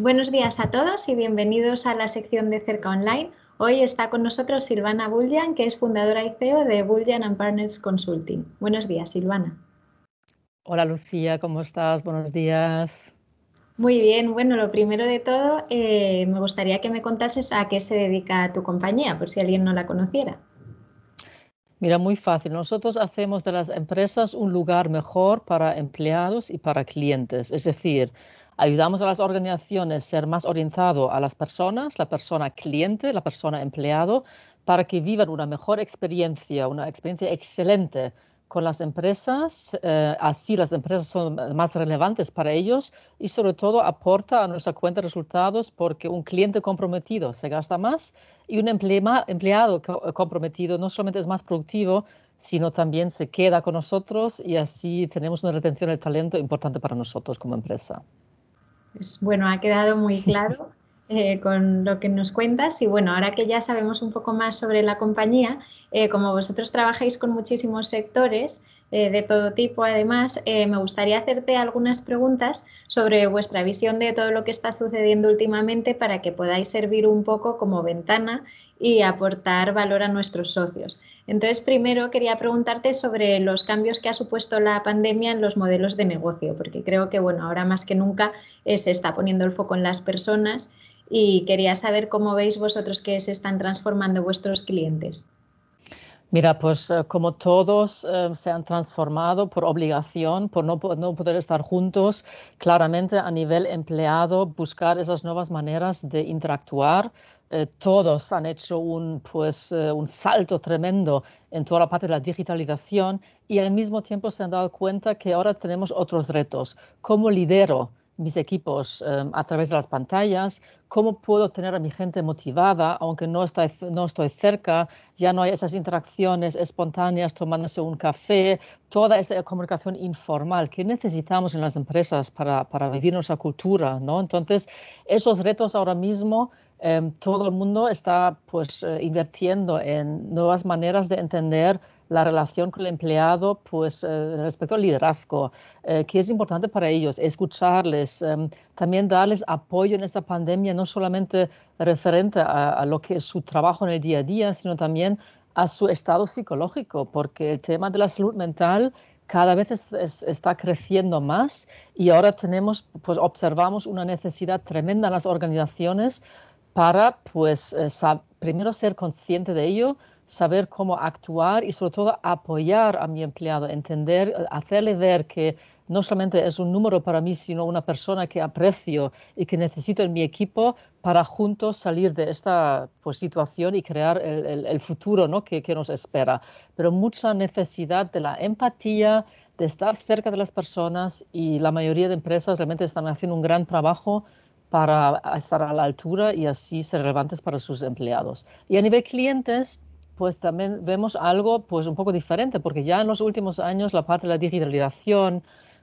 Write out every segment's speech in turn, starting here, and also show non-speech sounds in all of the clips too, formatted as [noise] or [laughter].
Buenos días a todos y bienvenidos a la sección de Cerca Online. Hoy está con nosotros Silvana Bullian, que es fundadora y CEO de Bullian Partners Consulting. Buenos días, Silvana. Hola Lucía, ¿cómo estás? Buenos días. Muy bien, bueno, lo primero de todo, eh, me gustaría que me contases a qué se dedica tu compañía, por si alguien no la conociera. Mira, muy fácil. Nosotros hacemos de las empresas un lugar mejor para empleados y para clientes. Es decir, Ayudamos a las organizaciones a ser más orientado a las personas, la persona cliente, la persona empleado, para que vivan una mejor experiencia, una experiencia excelente con las empresas, eh, así las empresas son más relevantes para ellos y sobre todo aporta a nuestra cuenta resultados porque un cliente comprometido se gasta más y un empleado eh, comprometido no solamente es más productivo, sino también se queda con nosotros y así tenemos una retención del talento importante para nosotros como empresa. Pues, bueno, ha quedado muy claro eh, con lo que nos cuentas y bueno, ahora que ya sabemos un poco más sobre la compañía, eh, como vosotros trabajáis con muchísimos sectores, eh, de todo tipo, además, eh, me gustaría hacerte algunas preguntas sobre vuestra visión de todo lo que está sucediendo últimamente para que podáis servir un poco como ventana y aportar valor a nuestros socios. Entonces, primero quería preguntarte sobre los cambios que ha supuesto la pandemia en los modelos de negocio, porque creo que bueno, ahora más que nunca eh, se está poniendo el foco en las personas y quería saber cómo veis vosotros que se están transformando vuestros clientes. Mira, pues eh, como todos eh, se han transformado por obligación, por no, poder estar juntos, claramente a nivel empleado, buscar esas nuevas maneras de interactuar. Eh, todos han hecho un, pues, un salto tremendo en toda la parte de la digitalización y al mismo tiempo se han dado cuenta que ahora tenemos otros retos. ¿Cómo lidero? mis equipos em, a través de las pantallas, cómo puedo tener a mi gente motivada, aunque no, no estoy cerca, ya no hay esas interacciones espontáneas tomándose un café, toda esa comunicación informal que necesitamos en las empresas para, vivir nuestra cultura. ¿no? Entonces, esos retos ahora mismo... Em, todo el mundo está pues eh, invirtiendo en nuevas maneras de entender la relación con el empleado pues, eh, respecto al liderazgo, eh, que es importante para ellos, escucharles, em, también darles apoyo en esta pandemia, no solamente referente a, lo que es su trabajo en el día a día, sino también a su estado psicológico, porque el tema de la salud mental cada vez está creciendo más y ahora tenemos, pues observamos una necesidad tremenda en las organizaciones para, pues, eh, primero ser consciente de ello, saber cómo actuar y sobre todo apoyar a mi empleado, entender, hacerle ver que no solamente es un número para mí, sino una persona que aprecio y que necesito en mi equipo para juntos salir de esta pues, situación y crear el, el, el futuro ¿no? que, que nos espera. Pero mucha necesidad de la empatía, de estar cerca de las personas y la mayoría de empresas realmente están haciendo un gran trabajo para estar a la altura y así ser relevantes para sus empleados. Y a nivel clientes, pues también vemos algo pues un poco diferente, porque ya en los últimos años la parte de la digitalización,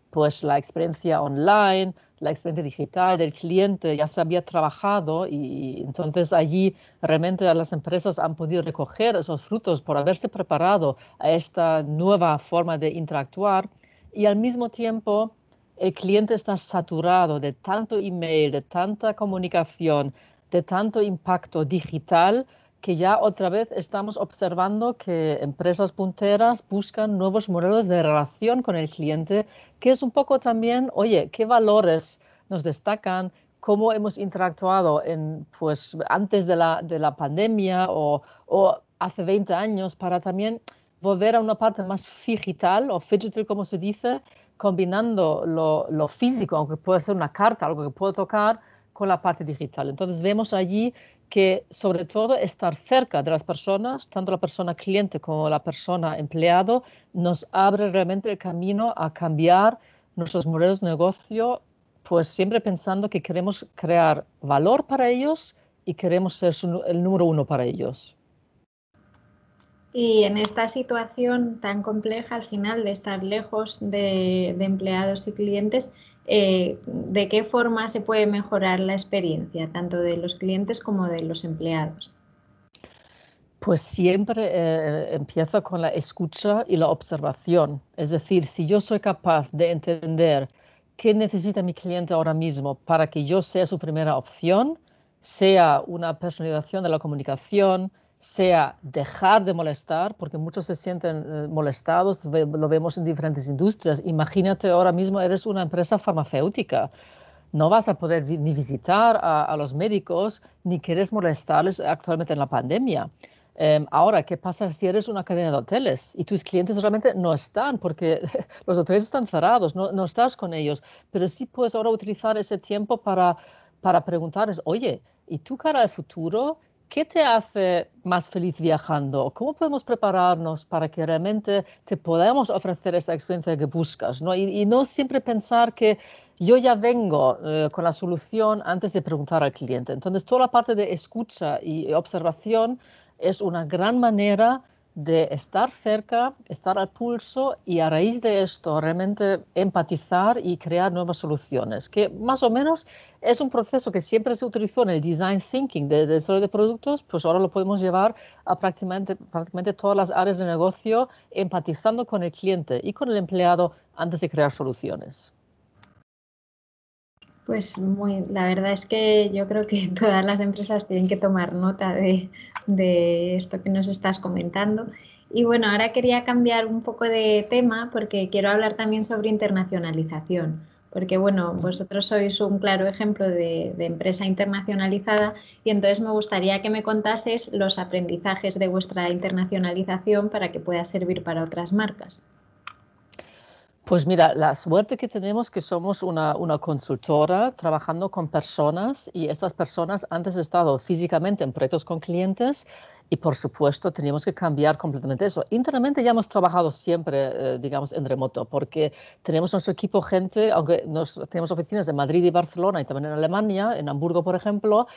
pues la experiencia online, la experiencia digital del cliente ya se había trabajado y entonces allí realmente las empresas han podido recoger esos frutos por haberse preparado a esta nueva forma de interactuar y al mismo tiempo el cliente está saturado de tanto email, de tanta comunicación, de tanto impacto digital que ya otra vez estamos observando que empresas punteras buscan nuevos modelos de relación con el cliente, que es un poco también, oye, ¿qué valores nos destacan? ¿Cómo hemos interactuado en, pues, antes de la, de la pandemia o, o hace 20 años para también volver a una parte más digital o digital, como se dice, combinando lo, lo físico, aunque puede ser una carta, algo que puedo tocar, con la parte digital. Entonces vemos allí que sobre todo estar cerca de las personas, tanto la persona cliente como la persona empleado, nos abre realmente el camino a cambiar nuestros modelos de negocio, pues siempre pensando que queremos crear valor para ellos y queremos ser el número uno para ellos. Y en esta situación tan compleja al final de estar lejos de empleados y clientes, eh, de qué forma se puede mejorar la experiencia, tanto de los clientes como de los empleados. Pues siempre eh, empiezo empieza con la escucha y la observación. Es decir, si yo soy capaz de entender qué necesita mi cliente ahora mismo para que yo sea su primera opción, sea una personalización de la comunicación, sea dejar de molestar, porque muchos se sienten eh, molestados, lo vemos en diferentes industrias. Imagínate ahora mismo eres una empresa farmacéutica, no vas a poder ni visitar a, los médicos, ni quieres molestarles actualmente en la pandemia. Em, ahora, ¿qué pasa si eres una cadena de hoteles y tus clientes realmente no están porque [laughs] los hoteles están cerrados, no, no estás con ellos? Pero sí puedes ahora utilizar ese tiempo para, para preguntarles, oye, ¿y tú cara al futuro? ¿Qué te hace más feliz viajando? ¿Cómo podemos prepararnos para que realmente te podamos ofrecer esta experiencia que buscas? ¿no? Y, no siempre pensar que yo ya vengo eh, con la solución antes de preguntar al cliente. Entonces, toda la parte de escucha y observación es una gran manera de estar cerca, estar al pulso y a raíz de esto realmente empatizar y crear nuevas soluciones, que más o menos es un proceso que siempre se utilizó en el design thinking de, desarrollo de productos, pues ahora lo podemos llevar a prácticamente, prácticamente todas las áreas de negocio, empatizando con el cliente y con el empleado antes de crear soluciones. Pues muy, la verdad es que yo creo que [laughs] todas las empresas tienen que tomar nota de, de esto que nos estás comentando. Y bueno, ahora quería cambiar un poco de tema porque quiero hablar también sobre internacionalización, porque bueno, vosotros sois un claro ejemplo de, empresa internacionalizada y entonces me gustaría que me contases los aprendizajes de vuestra internacionalización para que pueda servir para otras marcas. Pues mira, la suerte que tenemos que somos una, consultora trabajando con personas y estas personas antes han estado físicamente en proyectos con clientes y por supuesto teníamos que cambiar completamente eso. Internamente ya hemos trabajado siempre, eh, digamos, en remoto porque tenemos nuestro equipo gente, aunque nos, tenemos oficinas en Madrid y Barcelona y también en Alemania, en Hamburgo por ejemplo,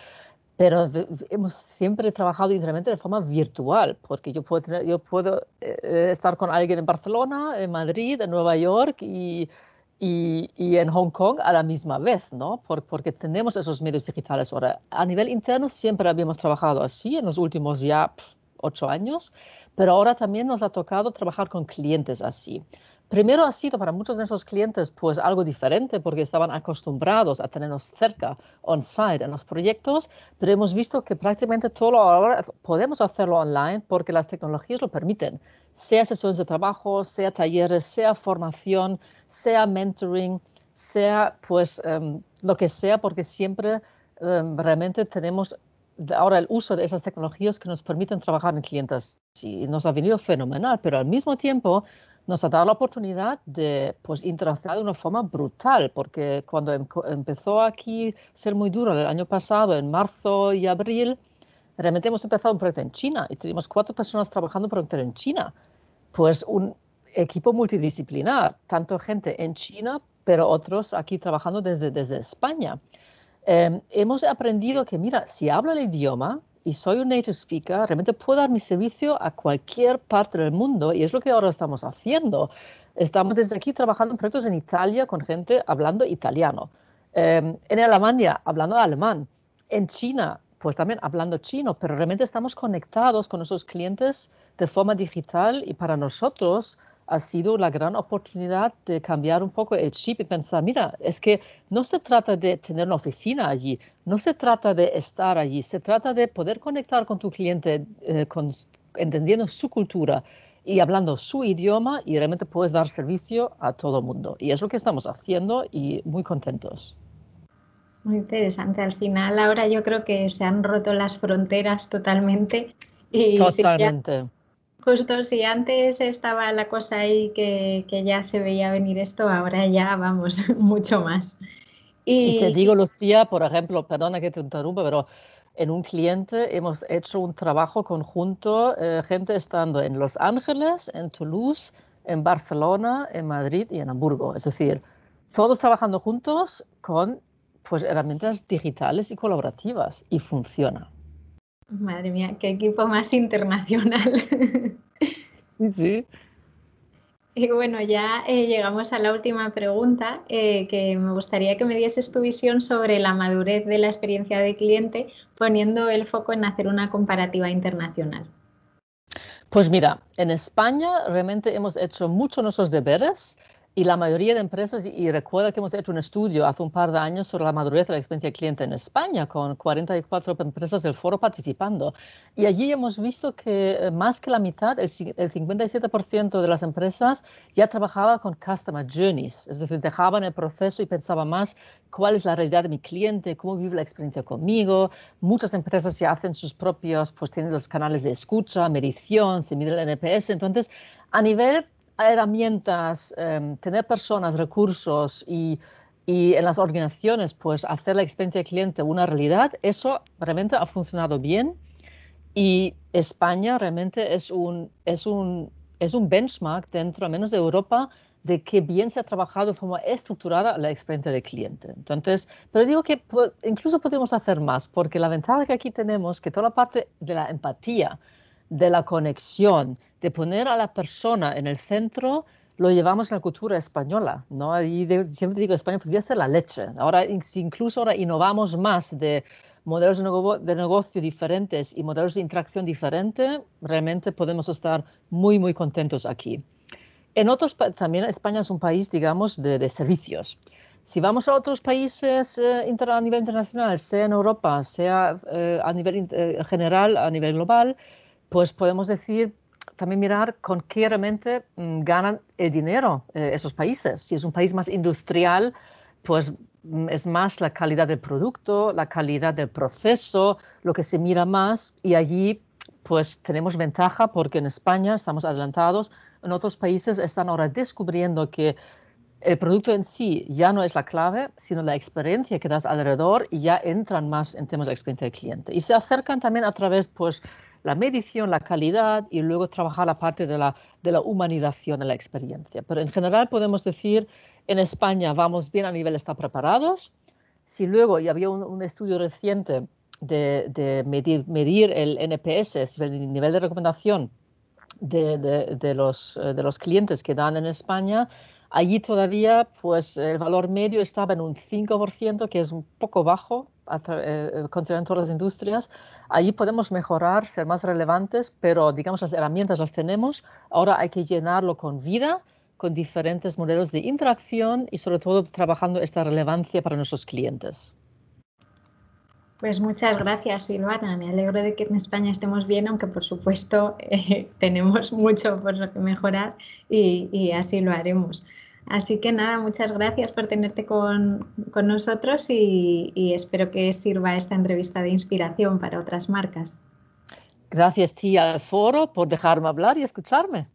pero hemos siempre trabajado internamente de forma virtual, porque yo puedo, tener, yo puedo eh, eh, estar con alguien en Barcelona, en Madrid, en Nueva York y, y, en Hong Kong a la misma vez, ¿no? porque tenemos esos medios digitales ahora. A nivel interno siempre habíamos trabajado así en los últimos ya ocho años, pero ahora también nos ha tocado trabajar con clientes así. Primero ha sido para muchos de nuestros clientes pues algo diferente porque estaban acostumbrados a tenernos cerca, on-site, en los proyectos, pero hemos visto que prácticamente todo ahora podemos hacerlo online porque las tecnologías lo permiten, sea sesiones de trabajo, sea talleres, sea formación, sea mentoring, sea pues em, lo que sea porque siempre em, realmente tenemos ahora el uso de esas tecnologías que nos permiten trabajar en clientes. Y nos ha venido fenomenal, pero al mismo tiempo nos ha dado la oportunidad de pues, interactuar de una forma brutal, porque cuando em, empezó aquí ser muy duro el año pasado, en marzo y abril, realmente hemos empezado un proyecto en China y tenemos cuatro personas trabajando por proyecto en China. Pues un equipo multidisciplinar, tanto gente en China, pero otros aquí trabajando desde, desde España. Em, hemos aprendido que, mira, si habla el idioma, y soy un native speaker, realmente puedo dar mi servicio a cualquier parte del mundo y es lo que ahora estamos haciendo. Estamos desde aquí trabajando en proyectos en Italia con gente hablando italiano, em, en Alemania hablando alemán, en China pues también hablando chino, pero realmente estamos conectados con nuestros clientes de forma digital y para nosotros ha sido la gran oportunidad de cambiar un poco el chip y pensar, mira, es que no se trata de tener una oficina allí, no se trata de estar allí, se trata de poder conectar con tu cliente, eh, entendiendo su cultura y hablando su idioma y realmente puedes dar servicio a todo el mundo. Y es lo que estamos haciendo y muy contentos. Muy interesante. Al final ahora yo creo que se han roto las fronteras totalmente. Y totalmente. Justo si antes estaba la cosa ahí que, ya se veía venir esto, ahora ya vamos [laughs] mucho más. Y... te digo, Lucía, por ejemplo, perdona que te interrumpa, pero en un cliente hemos hecho un trabajo conjunto, eh, gente estando en Los Ángeles, en Toulouse, en Barcelona, en Madrid y en Hamburgo. Es decir, todos trabajando juntos con pues, herramientas digitales y colaborativas y funciona. Madre mía, qué equipo más internacional. [laughs] Sí, sí. Y bueno, ya eh, llegamos a la última pregunta, eh, que me gustaría que me dieses tu visión sobre la madurez de la experiencia de cliente, poniendo el foco en hacer una comparativa internacional. Pues mira, en España realmente hemos hecho mucho nuestros deberes y la mayoría de empresas, y recuerda que hemos hecho un estudio hace un par de años sobre la madurez de la experiencia cliente en España, con 44 empresas del foro participando. Y allí hemos visto que eh, más que la mitad, el, 57% de las empresas ya trabajaba con Customer Journeys, es decir, dejaban el proceso y pensaban más cuál es la realidad de mi cliente, cómo vive la experiencia conmigo. Muchas empresas ya hacen sus propios, pues tienen los canales de escucha, medición, se mide el NPS. Entonces, a nivel herramientas, em, tener personas, recursos y, en las organizaciones, pues hacer la experiencia del cliente una realidad, eso realmente ha funcionado bien y España realmente es un, es un, es un benchmark dentro, al menos de Europa, de qué bien se ha trabajado de forma estructurada la experiencia del cliente. Entonces, pero digo que incluso podemos hacer más, porque la ventaja que aquí tenemos, que toda la parte de la empatía, de la conexión, de poner a la persona en el centro lo llevamos a la cultura española, Y siempre digo, España podría ser la leche. Ahora, incluso ahora innovamos más de modelos de, negocio diferentes y modelos de interacción diferente, realmente podemos estar muy, muy contentos aquí. En otros, también España es un país, digamos, de, servicios. Si vamos a otros países eh, a nivel internacional, sea en Europa, sea eh, a nivel eh, general, a nivel global, pues podemos decir, también mirar con qué realmente mm, ganan el dinero eh, esos países. Si es un país más industrial, pues mm, es más la calidad del producto, la calidad del proceso, lo que se mira más y allí pues tenemos ventaja porque en España estamos adelantados, en otros países están ahora descubriendo que el producto en sí ya no es la clave, sino la experiencia que das alrededor y ya entran más en temas de experiencia del cliente. Y se acercan también a través pues la medición, la calidad y luego trabajar la parte de la, humanización de la experiencia. Pero en general podemos decir, en España vamos bien a nivel estar preparados. Si luego, y había un, estudio reciente de, medir, el NPS, el nivel de recomendación de, eh, de, los, clientes que dan en España, allí todavía pues el valor medio estaba en un 5%, que es un poco bajo eh, eh considerando todas las industrias. Allí podemos mejorar, ser más relevantes, pero digamos las herramientas las tenemos. Ahora hay que llenarlo con vida, con diferentes modelos de interacción y sobre todo trabajando esta relevancia para nuestros clientes. Pues muchas gracias, Silvana. Me alegro de que en España estemos bien, aunque por supuesto [laughs] eh, tenemos mucho por lo que mejorar y así lo haremos. Así que nada, muchas gracias por tenerte con, nosotros y, espero que sirva esta entrevista de inspiración para otras marcas. Gracias tía al foro por dejarme hablar y escucharme.